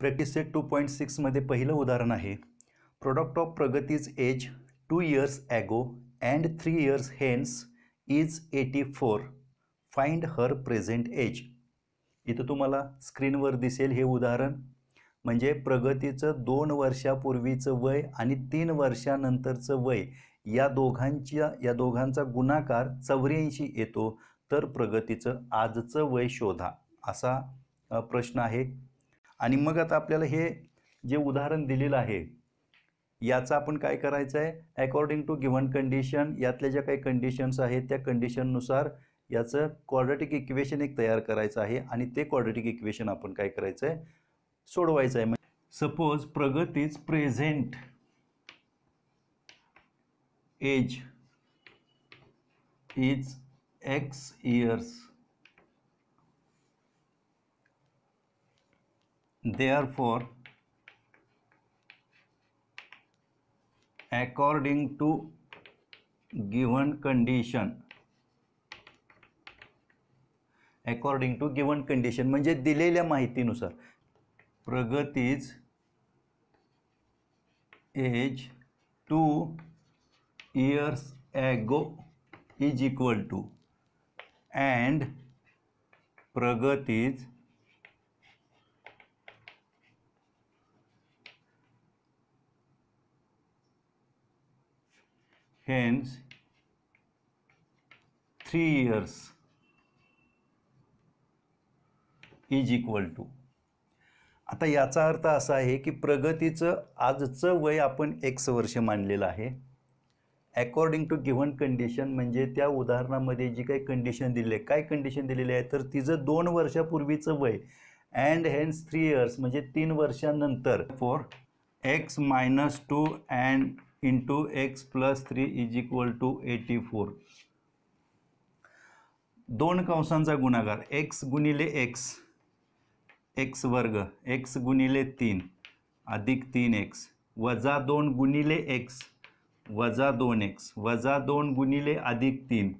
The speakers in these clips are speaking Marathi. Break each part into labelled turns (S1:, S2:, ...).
S1: प्रॅक्टिस सेट टू पॉईंट सिक्समध्ये पहिलं उदाहरण आहे product of Pragati's age two years ago and three years hence is eighty four find her present age इथं तुम्हाला स्क्रीनवर दिसेल हे उदाहरण म्हणजे प्रगतीचं दोन वर्षापूर्वीचं वय आणि तीन वर्षानंतरचं वय या दोघांच्या या दोघांचा गुणाकार चौऱ्याऐंशी येतो तर प्रगतीचं आजचं वय शोधा असा प्रश्न आहे आणि मग आता आपल्याला हे जे उदाहरण दिलेलं आहे याचा आपण काय करायचं आहे अकॉर्डिंग टू गिव्हन कंडिशन यातल्या ज्या काही कंडिशन्स आहेत त्या कंडिशननुसार याचं क्वाड्रेटिक इक्वेशन एक तयार करायचं आहे आणि ते क्वाड्रेटिक इक्वेशन आपण काय करायचं आहे सोडवायचं आहे म्हणजे suppose Pragati is present age is X years therefore according to given condition according to given condition म्हणजे दिलेल्या माहितीनुसार Pragati's age two years ago is equal to and Pragati's hence 3 years is equal to आता याचा अर्थ असा आहे की प्रगतीचं आजचं वय आपण एक्स वर्ष मानलेलं आहे अकॉर्डिंग टू गिव्हन कंडिशन म्हणजे त्या उदाहरणामध्ये जी काही कंडिशन दिली आहे काय कंडिशन दिलेली आहे तर तिचं दोन वर्षापूर्वीचं वय अँड हेन्स थ्री इयर्स म्हणजे तीन वर्षानंतर for x minus two and into x plus three is equal to eighty four दोन कंसांचा गुणाकार एक्स गुणिले एक्स एक्स वर्ग एक्स गुणिले तीन अधिक तीन एक्स वजा दोन गुणिले एक्स वजा दोन एक्स वजा दोन गुणिले अधिक तीन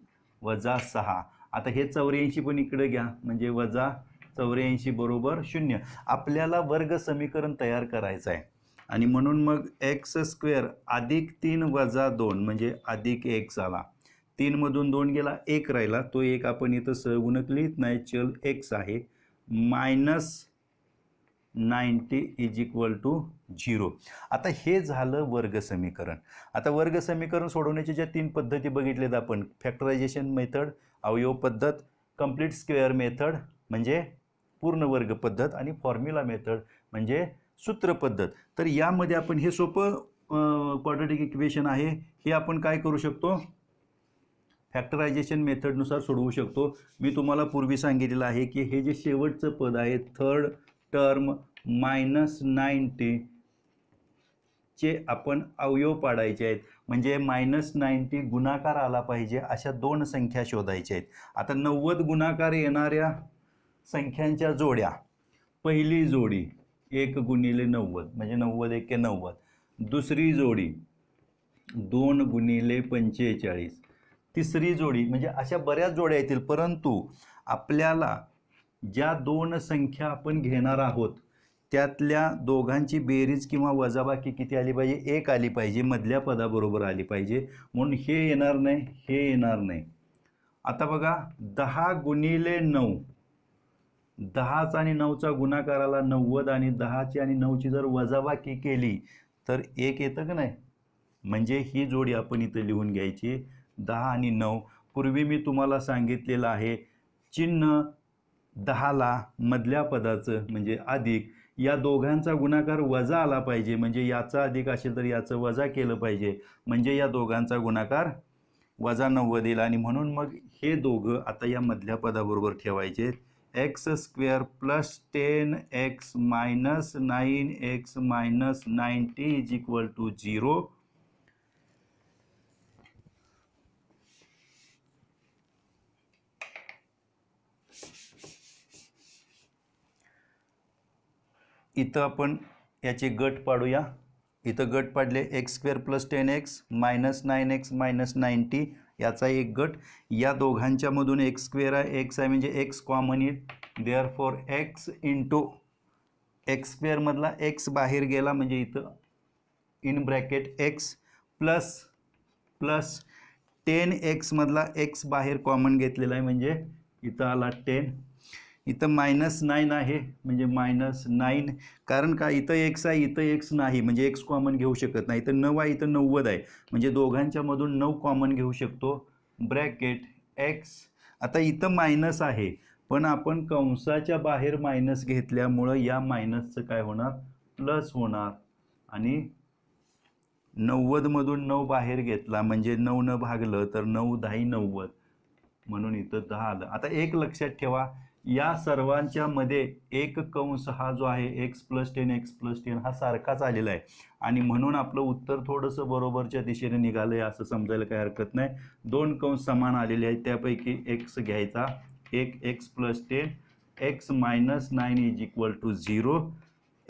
S1: वजा सहा आता हे चौऱ्याऐंशी पण इकडे घ्या म्हणजे वजा चौऱ्याऐंशी बरोबर शून्य आपल्याला वर्ग समीकरण तयार करायचं आहे आणि म्हणून मग एक्स स्क्वेअर अधिक तीन वजा दोन म्हणजे अधिक एक झाला तीनमधून दोन गेला एक राहिला तो एक आपण इथं सहगुणक लिहित नाही चल एक्स आहे minus ninety is equal to zero आता हे झालं वर्ग समीकरण आता वर्ग समीकरण सोडवण्याच्या ज्या तीन पद्धती बघितल्यात आपण फॅक्टरायझेशन मेथड अवयव पद्धत कंप्लीट स्क्वेअर मेथड म्हणजे पूर्ण वर्ग पद्धत आणि फॉर्म्युला मेथड म्हणजे सूत्रपद्धत तर यामध्ये आपण हे सोपं क्वाड्रेटिक इक्वेशन आहे हे आपण काय करू शकतो फॅक्टरायझेशन मेथडनुसार सोडवू शकतो मी तुम्हाला पूर्वी सांगितलेलं आहे की हे जे शेवटचं पद आहे थर्ड टर्म मायनस चे आपण अवयव पाडायचे आहेत म्हणजे मायनस नाईन्टी गुणाकार आला पाहिजे अशा दोन संख्या शोधायच्या आहेत आता नव्वद गुणाकार येणाऱ्या संख्यांच्या जोड्या पहिली जोडी एक गुणिले नव्वद म्हणजे नव्वद एके नव्वद दुसरी जोडी दोन गुणिले पंचेचाळीस तिसरी जोडी म्हणजे अशा बऱ्याच जोड्या येतील परंतु आपल्याला ज्या दोन संख्या आपण घेणार आहोत त्यातल्या दोघांची बेरीज किंवा वजाबाकी किती आली पाहिजे एक आली पाहिजे मधल्या पदाबरोबर आली पाहिजे म्हणून हे येणार नाही हे येणार नाही आता बघा दहा गुणिले नऊ दहाच आणि नऊचा गुणाकाराला नव्वद आणि दहाची आणि नऊची जर वजाबाकी केली तर एक येतं का नाही म्हणजे ही जोडी आपण इथं लिहून घ्यायची दहा आणि नऊ पूर्वी मी तुम्हाला सांगितलेलं आहे चिन्ह दहाला मधल्या पदाचं म्हणजे अधिक या दोघांचा गुणाकार वजा आला पाहिजे म्हणजे याचा अधिक असेल तर याचं वजा केलं पाहिजे म्हणजे या दोघांचा गुणाकार वजा नव्वद येईल आणि म्हणून मग हे दोघं आता या मधल्या पदाबरोबर ठेवायचे x square plus ten x minus nine x minus ninety is equal to zero इथं आपण याचे गट पाडूया इथं गट पाडले x square plus ten x minus nine x minus ninety याचा एक गट या दोघांच्यामधून एक्स स्क्वेअर आहे एक्स आहे म्हणजे एक्स कॉमन येईल therefore x into x स्क्वेअरमधला एक्स बाहेर गेला म्हणजे इथं in bracket x plus plus ten एक्समधला एक्स बाहेर कॉमन घेतलेला आहे म्हणजे इथं आला टेन इथं मायनस नाईन आहे म्हणजे मायनस नाईन कारण का इथं एक्स आहे इथं एक्स नाही म्हणजे एक्स कॉमन घेऊ शकत नाही इथं नऊ आहे इथं नव्वद आहे म्हणजे दोघांच्यामधून नऊ कॉमन घेऊ शकतो ब्रॅकेट एक्स आता इथं मायनस आहे पण आपण कंसाच्या बाहेर मायनस घेतल्यामुळं या मायनसचं काय होणार प्लस होणार आणि नव्वदमधून नऊ बाहेर घेतला म्हणजे नऊ न भागलं तर नऊ दहा नव्वद म्हणून इथं दहा आलं आता एक लक्षात ठेवा या सर्वांच्या मध्ये एक कंस हा जो आहे x plus ten x plus ten हा सारखाच आलेला आहे आणि म्हणून आपलं उत्तर थोडंसं बरोबरच्या दिशेने निघालं आहे असं समजायला काही हरकत नाही दोन कंस समान आलेले आहेत त्यापैकी एक्स घ्यायचा एक x plus ten x minus nine is equal to zero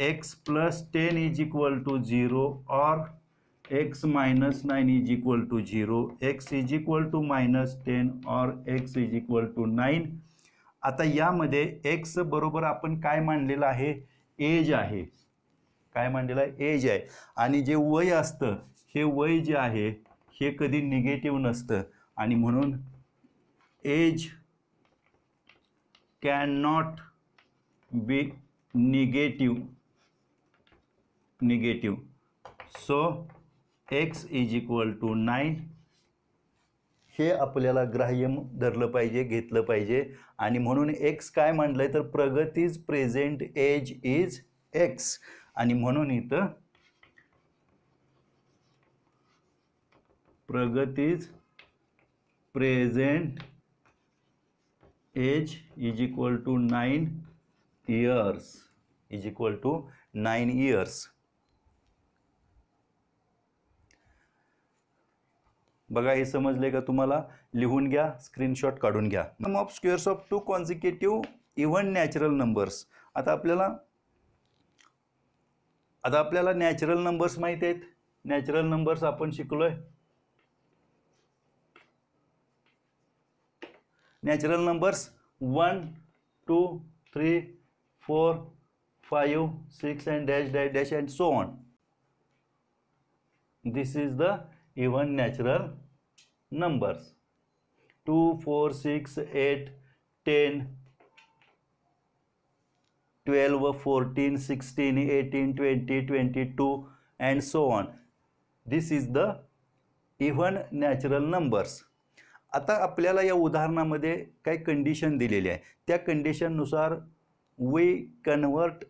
S1: x plus ten is equal to zero और x minus nine is equal to zero x is equal to minus ten और x is equal to nine आता यामध्ये एक्स बरोबर आपण काय मांडलेलं आहे एज आहे काय मांडलेलं आहे एज आहे आणि जे वय असतं हे वय जे आहे हे कधी निगेटिव्ह नसतं आणि म्हणून age can not be negative negative so x is equal to nine हे आपल्याला ग्राह्य धरलं पाहिजे घेतलं पाहिजे आणि म्हणून एक्स काय म्हटलंय आहे तर Pragati's present age is x आणि म्हणून इथं Pragati's present age is equal to nine years is equal to nine years बघा हे समजले का तुम्हाला लिहून घ्या स्क्रीनशॉट काढून घ्या sum of squares of two consecutive even natural numbers आता आपल्याला आता आपल्याला नॅचरल नंबर्स माहीत आहेत नॅचरल नंबर्स आपण शिकलोय natural numbers one two three four five six and dash dash dash and so on this is the even natural numbers two four six eight ten twelve fourteen sixteen eighteen twenty twenty two and so on this is the even natural numbers आता आपल्याला या उदाहरणामध्ये काही कंडिशन दिलेली आहे त्या कंडिशननुसार we convert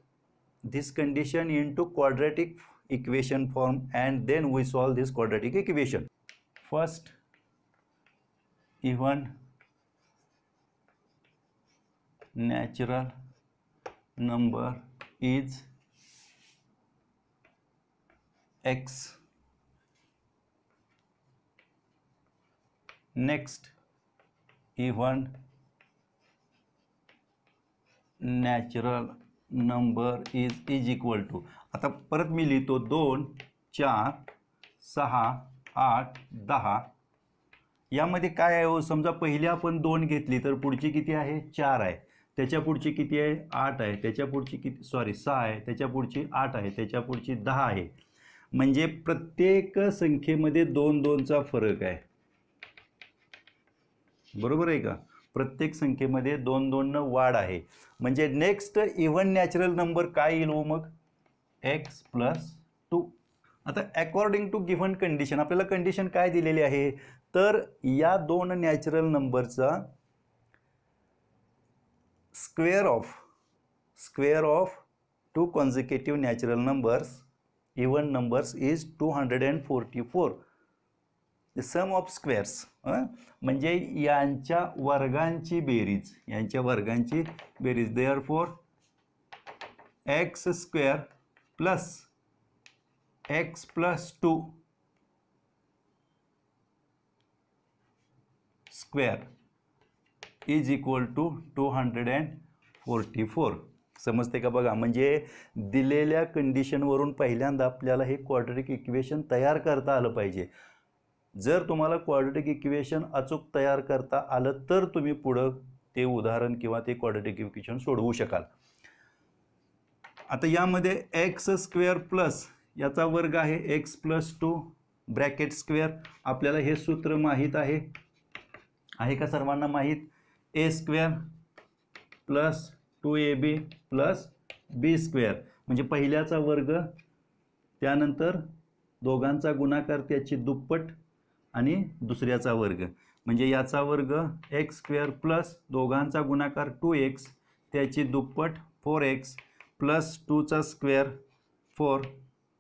S1: this condition into quadratic equation form and then we solve this quadratic equation. First even natural number is x next even natural number is is equal to आता परत मी लिहितो दोन चार सहा आठ दहा यामध्ये काय आहे हो समजा पहिली आपण दोन घेतली तर पुढची किती आहे चार आहे त्याच्या पुढची किती आहे आठ आहे त्याच्या पुढची किती सॉरी सहा आहे त्याच्या पुढची आठ आहे त्याच्या पुढची दहा आहे म्हणजे प्रत्येक संख्येमध्ये दोन दोनचा फरक आहे बरोबर आहे का प्रत्येक संख्येमध्ये दोन दोननं वाढ आहे म्हणजे नेक्स्ट इव्हन नॅचरल नंबर काय येईल हो मग एक्स प्लस टू आता अकॉर्डिंग टू गिव्हन कंडिशन आपल्याला कंडिशन काय दिलेली आहे तर या दोन नॅचरल नंबरचा square of square of two consecutive natural numbers even numbers is two hundred and forty four sum of squares म्हणजे यांच्या वर्गांची बेरीज यांच्या वर्गांची बेरीज therefore x square plus x plus two square is equal to two hundred and forty four समजते का बघा म्हणजे दिलेल्या कंडिशनवरून पहिल्यांदा आपल्याला हे क्वाड्रेटिक इक्वेशन तयार करता आलं पाहिजे जर तुम्हाला क्वाड्रेटिक इक्वेशन अचूक तयार करता आलं तर तुम्ही पुढं ते उदाहरण किंवा ते क्वाड्रेटिक इक्वेशन सोडवू शकाल आता यामध्ये एक्स स्क्वेअर प्लस याचा वर्ग आहे x plus two bracket square आपल्याला हे सूत्र माहीत आहे आहे का सर्वांना माहीत A square plus two A B plus B square म्हणजे पहिल्याचा वर्ग त्यानंतर दोघांचा गुणाकार त्याची दुप्पट आणि दुसऱ्याचा वर्ग म्हणजे याचा वर्ग एक्स स्क्वेअर प्लस दोघांचा गुणाकार टू एक्स त्याची दुप्पट फोर एक्स प्लस टूचा square four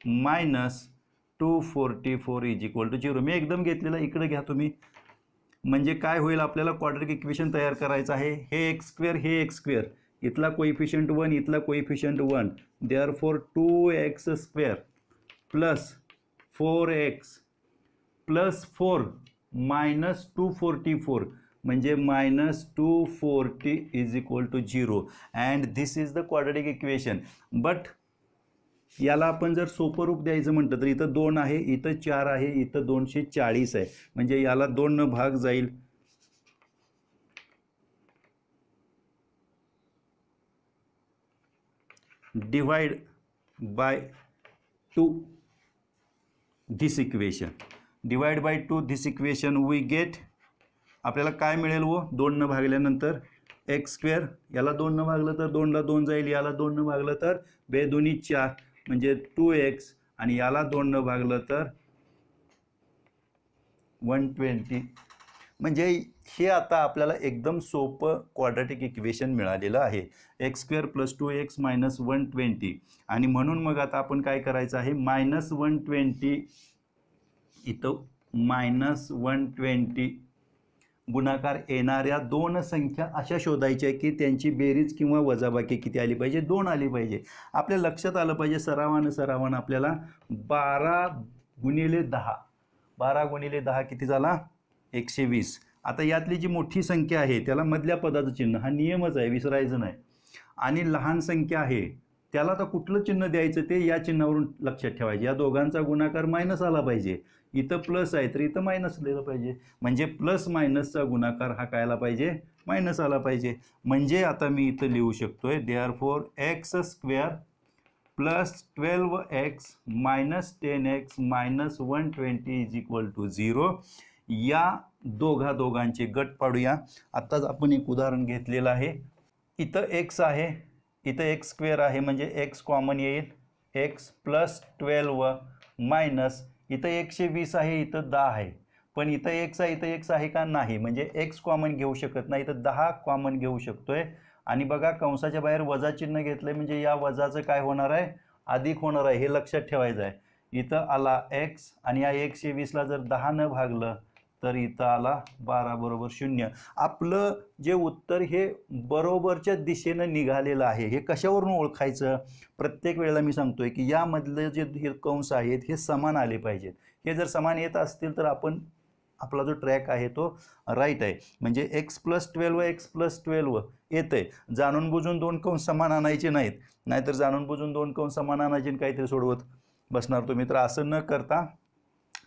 S1: minus two forty four is equal to zero मी एकदम घेतलेला इकडे घ्या तुम्ही म्हणजे काय होईल आपल्याला क्वाड्रिक इक्वेशन तयार करायचं आहे हे एक्स स्क्वेअर हे एक्स स्क्वेअर इथला कोइफिशियंट वन इथला coefficient one therefore two x square plus four x plus four minus two forty four म्हणजे minus two forty is equal to zero and this is the quadratic equation but याला आपण जर सोपं रूप द्यायचं म्हटलं तर इथं दोन आहे इथं चार आहे इथं दोनशे चाळीस आहे म्हणजे याला दोन भाग जाईल divide by two this equation divide by two this equation we get आपल्याला काय मिळेल व दोन न भागल्यानंतर एक्स स्क्वेअर याला दोन न भागलं तर दोनला दोन जाईल याला दोन न भागलं तर बेदोनी चार म्हणजे टू एक्स आणि याला दोन न भागलं तर वन ट्वेंटी म्हणजे हे आता आपल्याला एकदम सोपं क्वाड्रॅटिक इक्वेशन मिळालेलं आहे x square plus two x minus one twenty आणि म्हणून मग आता आपण काय करायचं आहे मायनस वन ट्वेंटी इथं मायनस वन ट्वेंटी गुणाकार येणाऱ्या दोन संख्या अशा शोधायच्या की त्यांची बेरीज किंवा वजाबाकी किती आली पाहिजे दोन आली पाहिजे आपल्या लक्षात आलं पाहिजे सरावानं सरावानं आपल्याला बारा गुणिले दहा बारा गुणिले दहा किती झाला एकशे वीस आता यातली जी मोठी संख्या आहे त्याला मधल्या पदाचं चिन्ह हा नियमच आहे विसरायचं नाही आणि लहान संख्या आहे त्याला आता कुठलं चिन्ह द्यायचं ते या चिन्हावरून लक्षात ठेवायचे या दोघांचा गुणाकार मायनस आला पाहिजे इथं प्लस आहे तर इथं मायनस लिहिलं पाहिजे म्हणजे प्लस मायनसचा गुणाकार हा कायला पाहिजे मायनस आला पाहिजे म्हणजे आता मी इथं लिहू शकतो आहे are four x square plus twelve x minus ten x minus one twenty is equal to zero या दोघा दोघांचे गट पाडूया आत्ताच आपण एक उदाहरण घेतलेलं आहे इथं एक्स आहे इथं एक्स स्क्वेअर आहे म्हणजे एक्स कॉमन येईल एक्स प्लस ट्वेल्व मायनस इथं एकशे वीस आहे इथं दहा आहे पण इथं एक्स आहे इथं एक्स आहे का नाही म्हणजे एक्स कॉमन घेऊ शकत नाही इथं दहा कॉमन घेऊ शकतो आहे आणि बघा कंसाच्या बाहेर वजा चिन्ह घेतलं म्हणजे या वजाचं काय होणार आहे अधिक होणार आहे हे लक्षात ठेवायचं आहे इथं आला एक्स आणि या एकशे वीसला जर न भागलं तर इथं आला बारा बरोबर शून्य आपलं जे उत्तर हे बरोबरच्या दिशेनं निघालेलं आहे हे कशावरून ओळखायचं प्रत्येक वेळेला मी सांगतो आहे की यामधले जे हे कंस आहेत हे समान आले पाहिजेत हे जर समान येत असतील तर आपण आपला जो ट्रॅक आहे तो राईट आहे म्हणजे x plus twelve x plus twelve येत आहे जाणून बुजून दोन कंस समान आणायचे नाहीत नाहीतर जाणून बुजून दोन कंस समान आणायचे काहीतरी सोडवत बसणार तुम्ही तर असं न करता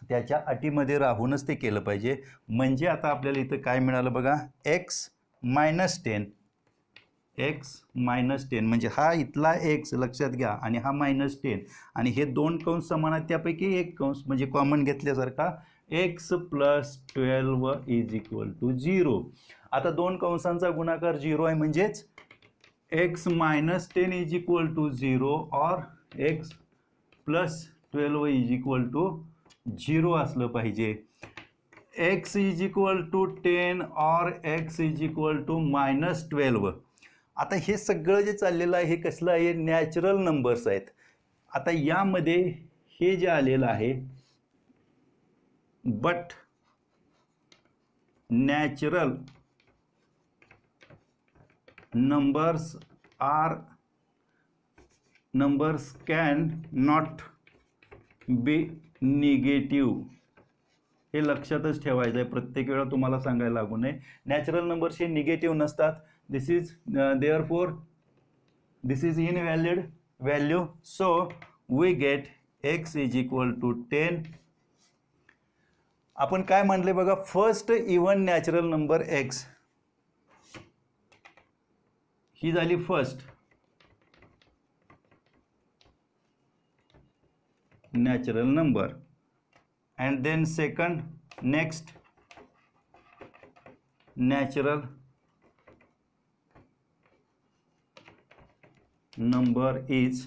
S1: त्याच्या अटीमध्ये राहूनच ते केलं पाहिजे म्हणजे आता आपल्याला इथं काय मिळालं बघा x minus ten x minus ten म्हणजे हा इथला एक्स लक्षात घ्या आणि हा मायनस टेन आणि हे दोन कंस समान आहेत त्यापैकी एक कंस म्हणजे कॉमन घेतल्यासारखा x plus twelve is equal to zero आता दोन कंसांचा गुणाकार झिरो आहे म्हणजेच x minus ten is equal to zero और x plus twelve is equal to zero असलं पाहिजे x is equal to ten or x is equal to minus twelve आता हे सगळं जे चाललेलं आहे हे कसलं आहे नॅचरल नंबर्स आहेत आता यामध्ये हे जे आलेलं आहे but natural numbers are numbers can not be negative, हे लक्षातच ठेवायचं आहे प्रत्येक वेळा तुम्हाला सांगायला लागू नये नॅचरल नंबर्स हे निगेटिव्ह नसतात this is therefore this is invalid value so we get x is equal to ten आपण काय म्हणले बघा first even natural number x ही झाली first natural number and then second next natural number is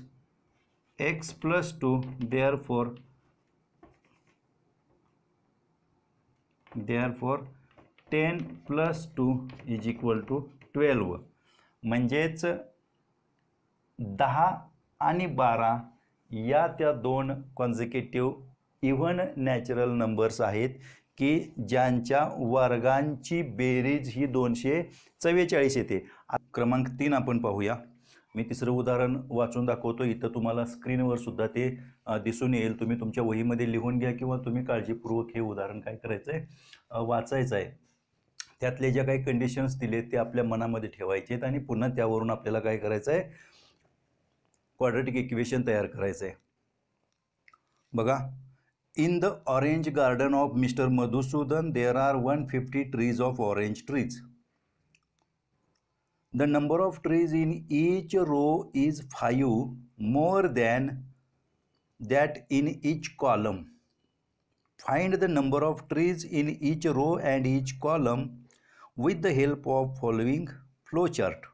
S1: x plus two therefore therefore ten plus two is equal to twelve म्हणजेच दहा आणि बारा या त्या दोन कॉन्झिकेटिव्ह इव्हन नॅचरल नंबर्स आहेत की ज्यांच्या वर्गांची बेरीज ही दोनशे चव्वेचाळीस येते क्रमांक तीन आपण पाहूया मी तिसरं उदाहरण वाचून दाखवतो इथं तुम्हाला स्क्रीनवर सुद्धा ते दिसून येईल तुम्ही तुमच्या वहीमध्ये लिहून घ्या किंवा तुम्ही काळजीपूर्वक हे उदाहरण काय करायचं आहे वाचायचं आहे त्यातले ज्या काही कंडिशन्स दिले ते आपल्या मनामध्ये ठेवायचे आहेत आणि पुन्हा त्यावरून आपल्याला काय करायचं आहे क्वाड्रेटिक इक्वेशन तैयार कराए बन in the orange garden of mister Madhusudan there are one fifty trees of orange trees the number of trees in each row is five more than that in each column find the number of trees in each row and each column with the help of following flow chart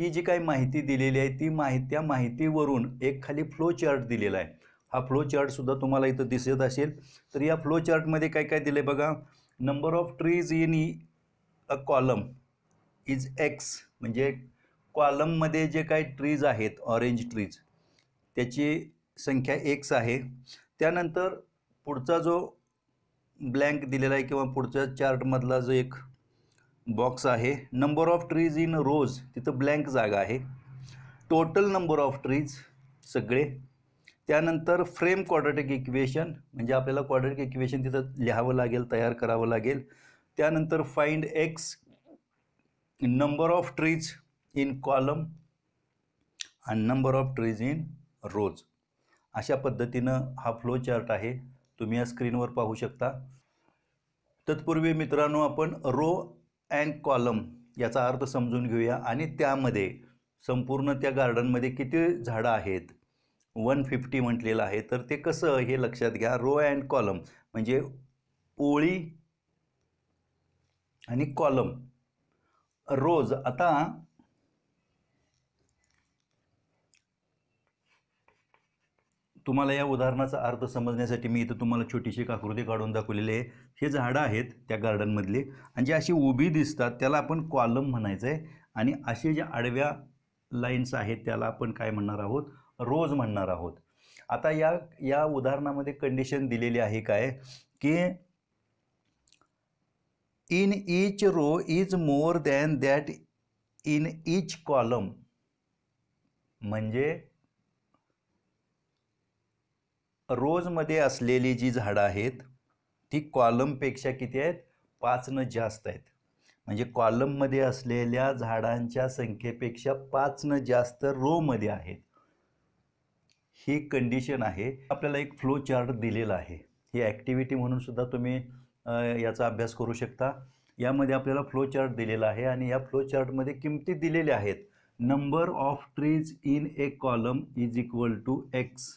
S1: ही जी काही माहिती दिलेली आहे ती माहिती त्या माहितीवरून एक खाली फ्लो चार्ट दिलेला आहे हा फ्लो चार्टसुद्धा तुम्हाला इथं दिसत असेल तर या फ्लो चार्टमध्ये काय काय दिलं आहे बघा number of trees in a column is x म्हणजे कॉलममध्ये जे काही ट्रीज आहेत ऑरेंज ट्रीज त्याची संख्या एक्स आहे त्यानंतर पुढचा जो ब्लँक दिलेला आहे किंवा पुढच्या चार्टमधला जो एक बॉक्स आहे number of trees in rows तिथं ब्लँक जागा आहे टोटल नंबर ऑफ ट्रीज सगळे त्यानंतर फ्रेम क्वाड्रेटिक इक्वेशन म्हणजे आपल्याला क्वाड्रेटिक इक्वेशन तिथं लिहावं लागेल तयार करावं लागेल त्यानंतर find x number of trees in column आणि number of trees in rows अशा पद्धतीनं हा फ्लो चार्ट आहे तुम्ही या स्क्रीनवर पाहू शकता तत्पूर्वी मित्रांनो आपण रो अँड कॉलम याचा अर्थ समजून घेऊया आणि त्यामध्ये संपूर्ण त्या गार्डनमध्ये किती झाडं आहेत वन फिफ्टी म्हटलेलं आहे तर ते कसं हे लक्षात घ्या रो अँड कॉलम म्हणजे ओळी आणि कॉलम रोज आता तुम्हाला या उदाहरणाचा अर्थ समजण्यासाठी मी इथं तुम्हाला छोटीशी आकृती काढून दाखवलेली आहे हे झाडं आहेत त्या गार्डनमधली आणि जे अशी उभी दिसतात त्याला आपण कॉलम म्हणायचं आहे आणि असे ज्या आडव्या लाईन्स आहेत त्याला आपण काय म्हणणार आहोत रोज म्हणणार आहोत आता या या उदाहरणामध्ये कंडिशन दिलेली आहे काय की in each row is more than that in each column म्हणजे रोजमध्ये असलेली जी झाडं आहेत ती कॉलमपेक्षा किती आहेत पाचनं जास्त आहेत म्हणजे कॉलममध्ये असलेल्या झाडांच्या संख्येपेक्षा पाचनं जास्त रोमध्ये आहेत ही कंडिशन आहे आपल्याला एक फ्लो चार्ट दिलेला आहे ही ॲक्टिव्हिटी म्हणून सुद्धा तुम्ही याचा अभ्यास करू शकता यामध्ये आपल्याला फ्लो चार्ट दिलेला आहे आणि या फ्लो चार्टमध्ये किमती दिलेल्या आहेत number of trees in a column is equal to x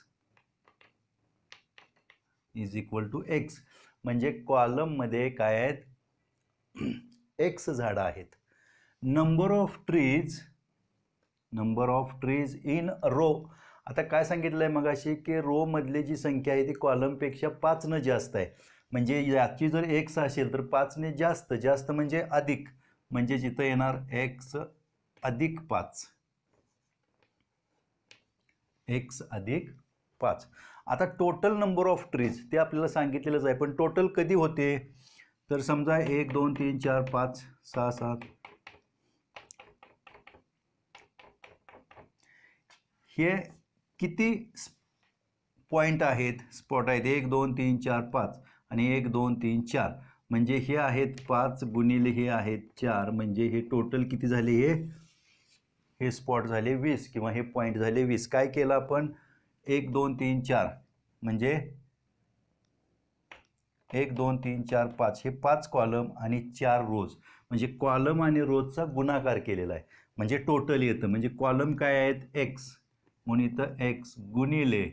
S1: is equal to x म्हणजे कॉलममध्ये काय आहेत एक्स झाडं आहेत number of trees number of trees in row आता काय सांगितलंय आहे मग अशी की रोमधली जी संख्या आहे ती कॉलमपेक्षा पाचनं जास्त आहे म्हणजे याची जर एक्स असेल तर पाचने जास्त जास्त म्हणजे अधिक म्हणजे जिथं येणार एक्स अधिक पाच एक्स अधिक पाच आता टोटल नंबर ऑफ ट्रीज ते आपल्याला सांगितलेलंच आहे पण टोटल कधी होते तर समजा एक दोन तीन चार पाच सहा सात हे किती पॉईंट आहेत स्पॉट आहेत एक दोन तीन चार पाच आणि एक दोन तीन चार म्हणजे हे आहेत पाच गुणिले हे आहेत चार म्हणजे हे टोटल किती झाले हे हे स्पॉट झाले वीस किंवा हे पॉईंट झाले वीस काय केलं आपण एक दोन तीन चार म्हणजे एक दोन तीन चार पाच हे पाच कॉलम आणि चार रोज म्हणजे कॉलम आणि रोजचा गुणाकार केलेला आहे म्हणजे टोटल येतं म्हणजे कॉलम काय आहेत एक्स म्हणून इथं एक्स गुणिले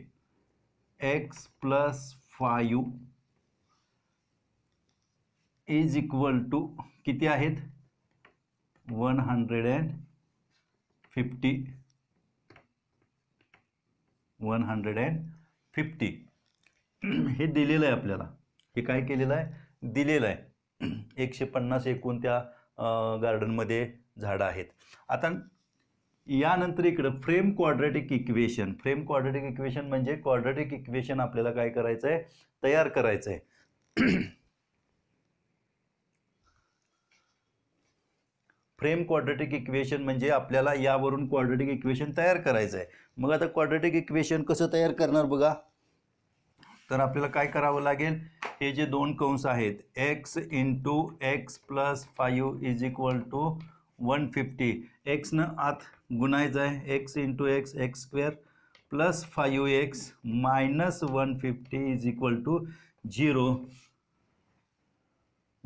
S1: x plus five is equal to किती आहेत one hundred and fifty one hundred and fifty हे दिलेलं आहे आपल्याला हे काय केलेलं आहे दिलेलं आहे एकशे पन्नास एकूण त्या गार्डनमध्ये झाडं आहेत आता यानंतर इकडं frame quadratic equation frame quadratic equation म्हणजे क्वाड्रेटिक इक्वेशन आपल्याला काय करायचं आहे तयार करायचं आहे फ्रेम क्वाड्रेटिक इक्वेशन म्हणजे आपल्याला यावरून क्वाड्रेटिक इक्वेशन तयार करायचं आहे मग आता क्वाड्रेटिक इक्वेशन कसं तयार करणार बघा तर आपल्याला काय करावं लागेल हे जे दोन कंस आहेत x into x plus five is equal to one fifty एक्सनं आत गुणायचं आहे x into x x square plus five x minus one fifty is equal to zero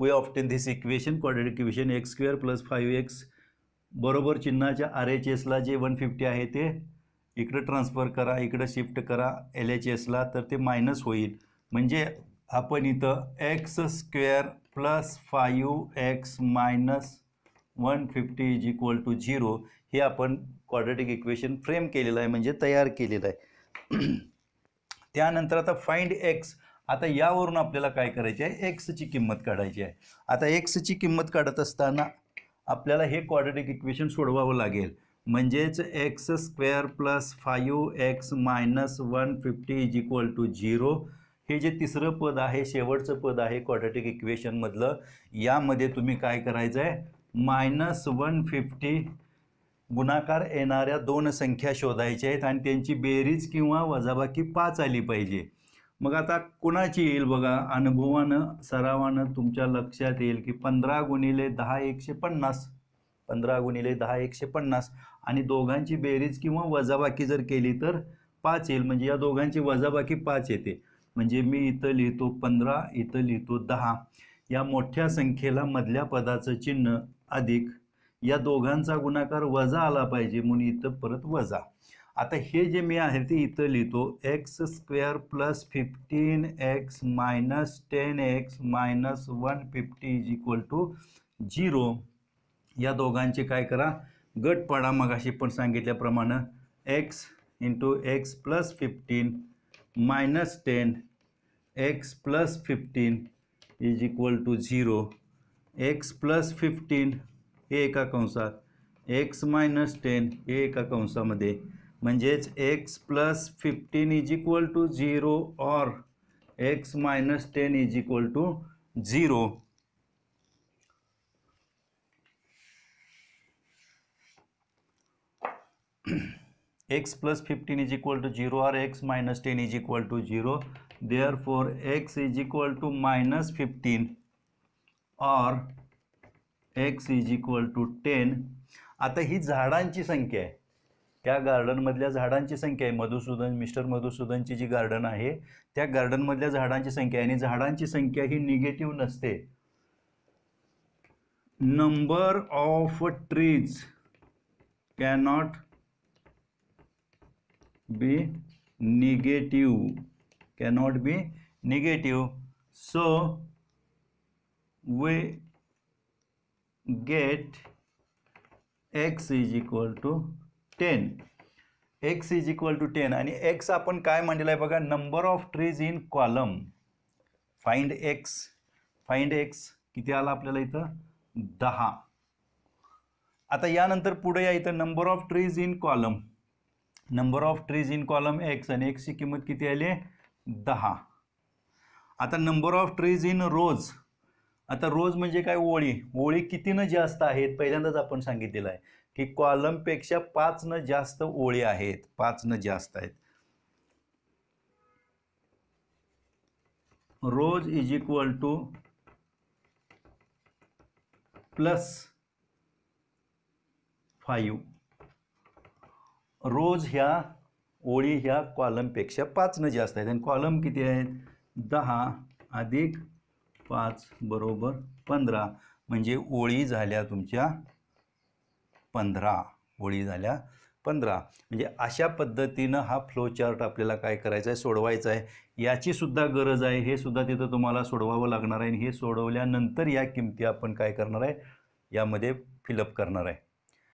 S1: we obtain this equation quadratic equation x square plus five x बरोबर चिन्हाच्या आर एच एसला जे वन फिफ्टी आहे ते इकडं ट्रान्सफर करा इकडं शिफ्ट करा एल एच एसला तर ते मायनस होईल म्हणजे आपण इथं x square plus five x minus one fifty is equal to zero हे आपण क्वाड्रेटिक इक्वेशन फ्रेम केलेलं आहे म्हणजे तयार केलेलं आहे त्यानंतर आता फाईंड एक्स आता यावरून आपल्याला काय करायचे आहे एक्सची किंमत काढायची आहे आता एक्सची किंमत काढत असताना आपल्याला हे क्वाड्रेटिक इक्वेशन सोडवावं लागेल म्हणजेच x square plus five x minus one fifty is equal to zero हे जे तिसरं पद आहे शेवटचं पद आहे क्वाड्रेटिक इक्वेशनमधलं यामध्ये तुम्ही काय करायचं आहे मायनस वन फिफ्टी गुणाकार येणाऱ्या दोन संख्या शोधायच्या आहेत आणि त्यांची बेरीज किंवा वजाबाकी पाच आली पाहिजे मग आता कुणाची येईल बघा अनुभवानं सरावानं तुमच्या लक्षात येईल की पंधरा गुणिले दहा एकशे पन्नास पंधरा गुणिले दहा एकशे पन्नास आणि दोघांची बेरीज किंवा वजाबाकी जर केली तर पाच येईल म्हणजे या दोघांची वजाबाकी पाच येते म्हणजे मी इथं लिहितो पंधरा इथं लिहितो दहा या मोठ्या संख्येला मधल्या पदाचं चिन्ह अधिक या दोघांचा गुणाकार वजा आला पाहिजे म्हणून इथं परत वजा आता हे जे मी आहे ते इथं लिहितो x square plus fifteen x minus ten x minus one fifty is equal to zero या दोघांचे काय करा गट पडा मग अशी पण सांगितल्याप्रमाणे x into x plus fifteen minus ten x plus fifteen is equal to zero x plus fifteen हे एका कंसात एक्स मायनस टेन हे एका कंसामध्ये म्हणजेच x plus fifteen is equal to zero or x minus ten is equal to zero x plus fifteen is equal to zero or x minus ten is equal to zero therefore x is equal to minus fifteen or x is equal to ten आता ही झाडांची संख्या आहे त्या गार्डनमधल्या झाडांची संख्या आहे मधुसूदन मिस्टर मधुसूदनची जी गार्डन आहे त्या गार्डनमधल्या झाडांची संख्या आणि झाडांची संख्या ही निगेटिव्ह नसते number of trees cannot be negative cannot be negative so we get x is equal to ten x is equal to ten आणि एक्स आपण काय मांडलेला आहे बघा number of trees in column find x find x किती आला आपल्याला इथं दहा आता यानंतर पुढे या इथं number of trees in column number of trees in column x आणि एक्सची किंमत किती आली आहे दहा आता number of trees in rows आता रोज म्हणजे काय ओळी ओळी किती न जास्त आहेत पहिल्यांदाच आपण सांगितलेलं आहे की कॉलम पेक्षा पाच न जास्त ओळी आहेत पाच न जास्त आहेत rows is equal to plus five rows ह्या ओळी ह्या कॉलमपेक्षा न जास्त आहेत आणि कॉलम किती आहेत दहा अधिक पाच बरोबर पंधरा म्हणजे ओळी झाल्या तुमच्या पंधरा ओळी झाल्या पंधरा म्हणजे अशा पद्धतीनं हा फ्लो चार्ट आपल्याला काय करायचा आहे सोडवायचा आहे याचीसुद्धा गरज आहे हे सुद्धा तिथं तुम्हाला सोडवावं लागणार आहे आणि हे सोडवल्यानंतर या किमती आपण काय करणार आहे यामध्ये फिलअप करणार आहे